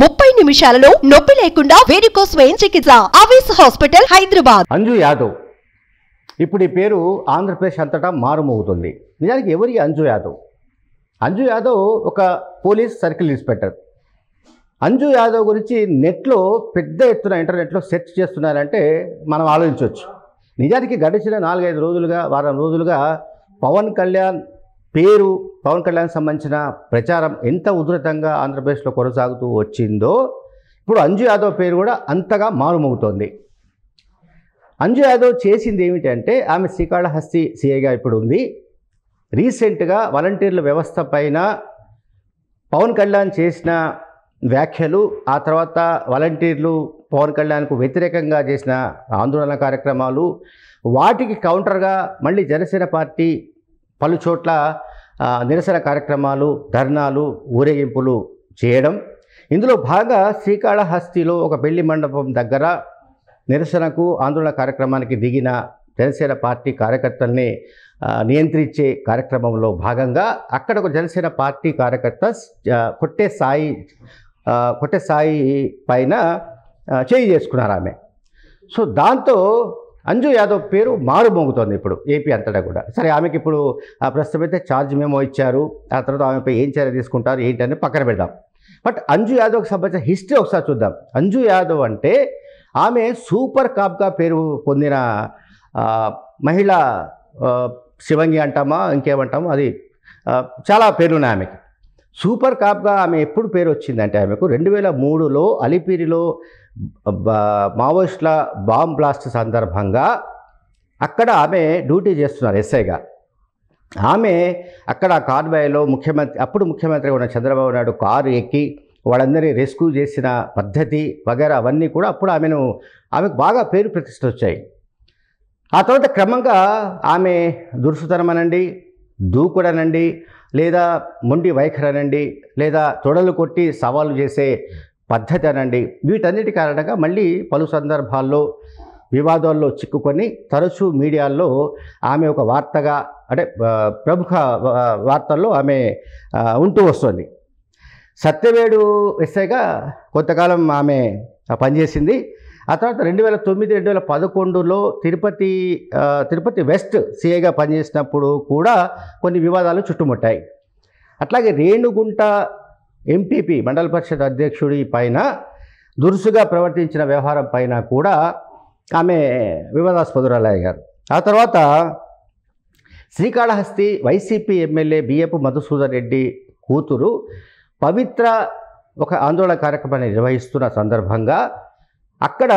ముప్పై నిమిషాలలో నొప్పి లేకుండా వేరికోస్ వెయిన్ చికిత్స ఆవేశ హాస్పిటల్ హైదరాబాద్ అంజు యాదవ్ ఇప్పుడు ఈ పేరు ఆంధ్రప్రదేశ్ అంతటా మారుమోగుతుంది నిజానికి ఎవరి అంజు యాదవ్ అంజు యాదవ్ ఒక police circle inspector Anju Yadav గురించి నెట్లో పెద్ద ఎత్తున ఇంటర్నెట్లో సెర్చ్ చేస్తున్నారంటే మనం ఆలోచించవచ్చు నిజానికి గడిచిన నాలుగైదు రోజులుగా వారం రోజులుగా పవన్ కళ్యాణ్ పేరు పవన్ కళ్యాణ్ సంబంధించిన ప్రచారం ఎంత ఉధృతంగా ఆంధ్రప్రదేశ్లో కొనసాగుతూ వచ్చిందో ఇప్పుడు అంజు యాదవ్ పేరు కూడా అంతగా మారుమోగుతోంది అంజు యాదవ్ చేసింది ఏమిటంటే ఆమె శ్రీకాళహస్తి సీఏగా ఇప్పుడు ఉంది రీసెంట్గా వాలంటీర్ల వ్యవస్థ పైన పవన్ కళ్యాణ్ చేసిన వ్యాఖ్యలు ఆ తర్వాత వాలంటీర్లు పవన్ కళ్యాణ్కు వ్యతిరేకంగా చేసిన ఆందోళన కార్యక్రమాలు వాటికి కౌంటర్గా మళ్ళీ జనసేన పార్టీ పలుచోట్ల నిరసన కార్యక్రమాలు ధర్నాలు ఊరేగింపులు చేయడం ఇందులో భాగంగా శ్రీకాళహస్తిలో ఒక పెళ్లి మండపం దగ్గర నిరసనకు ఆందోళన కార్యక్రమానికి దిగిన జనసేన పార్టీ కార్యకర్తల్ని నియంత్రించే కార్యక్రమంలో భాగంగా అక్కడ ఒక జనసేన పార్టీ కార్యకర్త కొట్టే సాయి కొట్టే సాయి పైన చేయి చేసుకున్నారు ఆమె సో దాంతో అంజు యాదవ్ పేరు మారుమోగుతోంది ఇప్పుడు ఏపీ అంతటా కూడా సరే ఆమెకి ఇప్పుడు ప్రస్తుతమైతే ఛార్జ్ మేమో ఇచ్చారు ఆ తర్వాత ఆమెపై ఏం చర్య తీసుకుంటారు ఏంటని పక్కన పెడదాం బట్ అంజు యాదవ్కి సంబంధించిన హిస్టరీ ఒకసారి చూద్దాం అంజు యాదవ్ అంటే ఆమె సూపర్ కాప్గా పేరు పొందిన మహిళ శివంగి అంటామా ఇంకేమంటామా అది చాలా పేర్లున్నాయి ఆమెకి సూపర్ కాప్గా ఆమె ఎప్పుడు పేరు వచ్చిందంటే ఆమెకు రెండు వేల మూడులో అలిపిరిలో మావోయిస్టుల బాంబ్ బ్లాస్ట్ సందర్భంగా అక్కడ ఆమె డ్యూటీ చేస్తున్నారు ఎస్ఐగా ఆమె అక్కడ కాన్వాయ్లో ముఖ్యమంత్రి అప్పుడు ముఖ్యమంత్రిగా ఉన్న చంద్రబాబు నాయుడు కారు ఎక్కి వాళ్ళందరినీ రెస్క్యూ చేసిన పద్ధతి వగేరా అవన్నీ కూడా అప్పుడు ఆమెను ఆమెకు బాగా పేరు ప్రతిష్ట వచ్చాయి ఆ తర్వాత క్రమంగా ఆమె దురుసుతనం అనండి దూకుడనండి లేదా మొండి వైఖరనండి లేదా తొడలు కొట్టి సవాలు చేసే పద్ధతి అనండి వీటన్నిటి కారణంగా మళ్ళీ పలు సందర్భాల్లో వివాదాల్లో చిక్కుకొని తరచూ మీడియాల్లో ఆమె ఒక వార్తగా అంటే ప్రముఖ వార్తల్లో ఆమె ఉంటూ వస్తుంది సత్యవేడు ఎస్ఐగా కొంతకాలం ఆమె పనిచేసింది ఆ తర్వాత రెండు వేల తొమ్మిది రెండు వేల పదకొండులో తిరుపతి తిరుపతి వెస్ట్ సీఏగా పనిచేసినప్పుడు కూడా కొన్ని వివాదాలు చుట్టుముట్టాయి అట్లాగే రేణుగుంట ఎంపీపీ మండల పరిషత్ అధ్యక్షుడి పైన దురుసుగా ప్రవర్తించిన వ్యవహారం పైన కూడా ఆమె వివాదాస్పదురాలయ్యారు ఆ తర్వాత శ్రీకాళహస్తి వైసీపీ ఎమ్మెల్యే బిఎపు మధుసూదన్ రెడ్డి కూతురు పవిత్ర ఒక ఆందోళన కార్యక్రమాన్ని నిర్వహిస్తున్న సందర్భంగా అక్కడ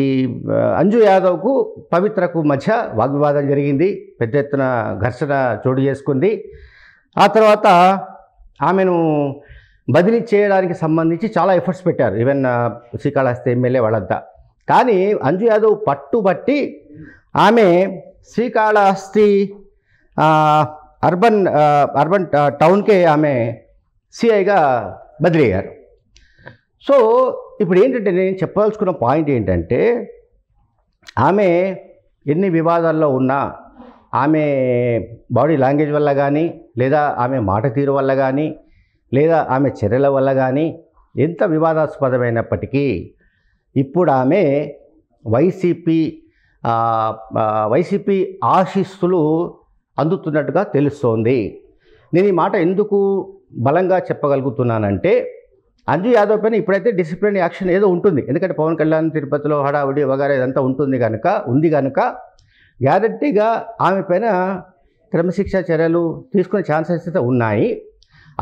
ఈ అంజు యాదవ్కు పవిత్రకు మధ్య వాగ్వివాదం జరిగింది పెద్ద ఎత్తున ఘర్షణ చోటు చేసుకుంది ఆ తర్వాత ఆమెను బదిలీ చేయడానికి సంబంధించి చాలా ఎఫర్ట్స్ పెట్టారు ఈవెన్ శ్రీకాళహస్తి ఎమ్మెల్యే వాళ్ళంతా కానీ అంజు యాదవ్ పట్టుబట్టి ఆమె శ్రీకాళహస్తి అర్బన్ అర్బన్ టౌన్కే ఆమె సిఐగా బదిలీ అయ్యారు సో ఇప్పుడు ఏంటంటే నేను చెప్పదలుచుకున్న పాయింట్ ఏంటంటే ఆమె ఎన్ని వివాదాల్లో ఉన్నా ఆమె బాడీ లాంగ్వేజ్ వల్ల కానీ లేదా ఆమె మాట తీరు వల్ల కానీ లేదా ఆమె చర్యల వల్ల కానీ ఎంత వివాదాస్పదమైనప్పటికీ ఇప్పుడు ఆమె వైసీపీ వైసీపీ ఆశీస్సులు అందుతున్నట్టుగా తెలుస్తోంది నేను ఈ మాట ఎందుకు బలంగా చెప్పగలుగుతున్నానంటే అంజు యాదవ్ పైన ఇప్పుడైతే డిసిప్లిన్ యాక్షన్ ఏదో ఉంటుంది ఎందుకంటే పవన్ కళ్యాణ్ తిరుపతిలో హడావుడి వగారు ఇదంతా ఉంటుంది కనుక ఉంది కనుక గ్యారంటీగా ఆమె పైన క్రమశిక్ష చర్యలు తీసుకునే ఛాన్సెస్ అయితే ఉన్నాయి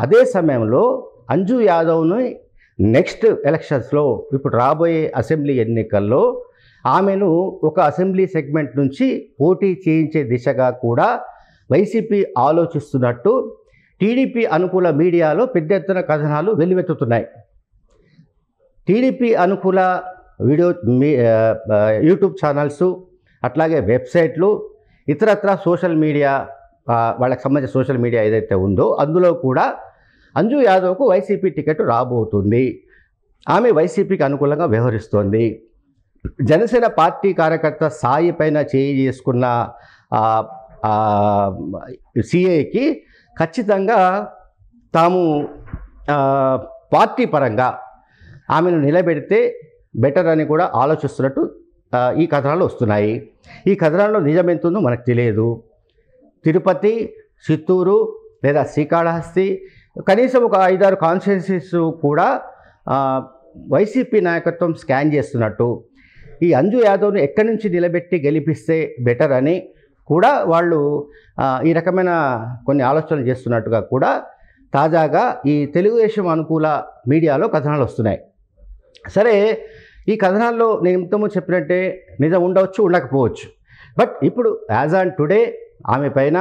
అదే సమయంలో అంజు యాదవ్ని నెక్స్ట్ ఎలక్షన్స్లో ఇప్పుడు రాబోయే అసెంబ్లీ ఎన్నికల్లో ఆమెను ఒక అసెంబ్లీ సెగ్మెంట్ నుంచి పోటీ చేయించే దిశగా కూడా వైసీపీ ఆలోచిస్తున్నట్టు టీడీపీ అనుకూల మీడియాలో పెద్ద ఎత్తున కథనాలు వెల్లువెత్తుతున్నాయి టీడీపీ అనుకూల వీడియో మీ యూట్యూబ్ ఛానల్స్ అట్లాగే వెబ్సైట్లు ఇతరత్ర సోషల్ మీడియా వాళ్ళకి సంబంధించిన సోషల్ మీడియా ఏదైతే ఉందో అందులో కూడా అంజు యాదవ్కు వైసీపీ టికెట్ రాబోతుంది ఆమె వైసీపీకి అనుకూలంగా వ్యవహరిస్తోంది జనసేన పార్టీ కార్యకర్త సాయి పైన చేయి చేసుకున్న సిఏకి ఖచ్చితంగా తాము పార్టీ పరంగా ఆమెను నిలబెడితే బెటర్ అని కూడా ఆలోచిస్తున్నట్టు ఈ కథనాలు వస్తున్నాయి ఈ కథనాల్లో నిజమెంతుందో మనకు తెలియదు తిరుపతి చిత్తూరు లేదా శ్రీకాళహస్తి కనీసం ఒక ఐదారు కాన్స్టిట్యున్సీస్ కూడా వైసీపీ నాయకత్వం స్కాన్ చేస్తున్నట్టు ఈ అంజు యాదవ్ను ఎక్కడి నుంచి నిలబెట్టి గెలిపిస్తే బెటర్ అని కూడా వాళ్ళు ఈ రకమైన కొన్ని ఆలోచనలు చేస్తున్నట్టుగా కూడా తాజాగా ఈ తెలుగుదేశం అనుకూల మీడియాలో కథనాలు వస్తున్నాయి సరే ఈ కథనాల్లో నేను ఇంతము చెప్పినట్టే నిజం ఉండవచ్చు ఉండకపోవచ్చు బట్ ఇప్పుడు యాజ్ ఆన్ టుడే ఆమె పైన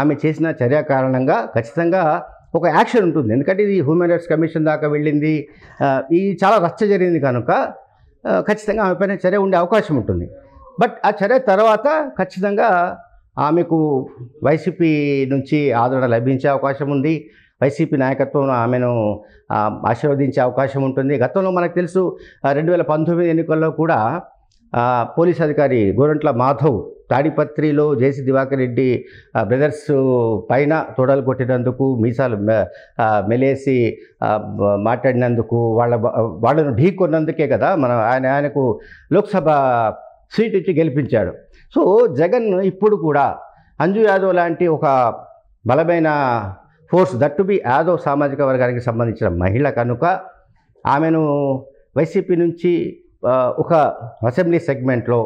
ఆమె చేసిన చర్య కారణంగా ఖచ్చితంగా ఒక యాక్షన్ ఉంటుంది ఎందుకంటే ఇది హ్యూమన్ రైట్స్ కమిషన్ దాకా వెళ్ళింది ఇది చాలా రచ్చ జరిగింది కనుక ఖచ్చితంగా ఆమె పైన చర్య ఉండే అవకాశం ఉంటుంది బట్ ఆ చర్య తర్వాత ఖచ్చితంగా ఆమెకు వైసీపీ నుంచి ఆదరణ లభించే అవకాశం ఉంది వైసీపీ నాయకత్వం ఆమెను ఆశీర్వదించే అవకాశం ఉంటుంది గతంలో మనకు తెలుసు రెండు వేల పంతొమ్మిది ఎన్నికల్లో కూడా పోలీస్ అధికారి గోరంట్ల మాధవ్ తాడిపత్రిలో జేసీ దివాకర్ రెడ్డి బ్రదర్స్ పైన తోడలు కొట్టినందుకు మీసాలు మెలేసి మాట్లాడినందుకు వాళ్ళ వాళ్ళను ఢీకొన్నందుకే కదా మనం ఆయన ఆయనకు లోక్సభ సీట్ ఇచ్చి గెలిపించాడు సో జగన్ ఇప్పుడు కూడా అంజు యాదవ్ లాంటి ఒక బలమైన ఫోర్స్ దట్టు బి యాదవ్ సామాజిక వర్గానికి సంబంధించిన మహిళ కనుక ఆమెను వైసీపీ నుంచి ఒక అసెంబ్లీ సెగ్మెంట్లో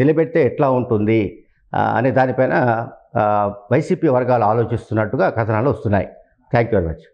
నిలబెడితే ఎట్లా ఉంటుంది అనే దానిపైన వైసీపీ వర్గాలు ఆలోచిస్తున్నట్టుగా కథనాలు వస్తున్నాయి థ్యాంక్ యూ వెరీ మచ్